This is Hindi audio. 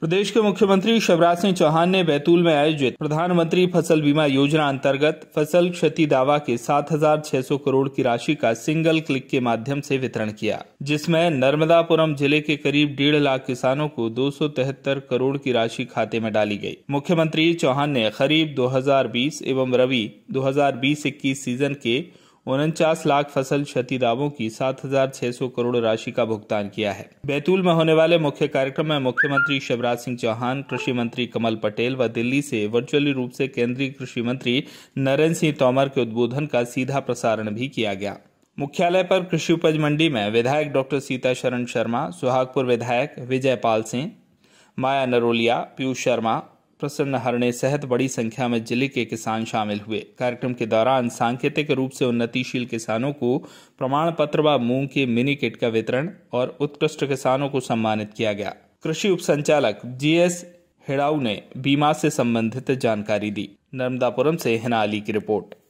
प्रदेश के मुख्यमंत्री शिवराज सिंह चौहान ने बैतूल में आयोजित प्रधानमंत्री फसल बीमा योजना अंतर्गत फसल क्षति दावा के 7,600 करोड़ की राशि का सिंगल क्लिक के माध्यम से वितरण किया जिसमें नर्मदापुरम जिले के करीब डेढ़ लाख किसानों को दो करोड़ की राशि खाते में डाली गई। मुख्यमंत्री चौहान ने खरीफ 2020 एवं रवि 2020-21 सीजन के उनचास लाख फसल क्षति दावों की 7,600 करोड़ राशि का भुगतान किया है बैतूल में होने वाले मुख्य कार्यक्रम में मुख्यमंत्री शिवराज सिंह चौहान कृषि मंत्री कमल पटेल व दिल्ली से वर्चुअली रूप से केंद्रीय कृषि मंत्री नरेंद्र सिंह तोमर के उद्बोधन का सीधा प्रसारण भी किया गया मुख्यालय पर कृषि उपज मंडी में विधायक डॉक्टर सीता शरण शर्मा सुहागपुर विधायक विजय पाल सिंह माया नरोलिया पीयूष शर्मा प्रसन्न हरणे सहित बड़ी संख्या में जिले के किसान शामिल हुए कार्यक्रम के दौरान सांकेतिक रूप से उन्नतिशील किसानों को प्रमाण पत्र व मूंग के मिनी किट का वितरण और उत्कृष्ट किसानों को सम्मानित किया गया कृषि उप संचालक जी एस हिड़ाऊ ने बीमा से संबंधित जानकारी दी नर्मदापुरम से हिना अली की रिपोर्ट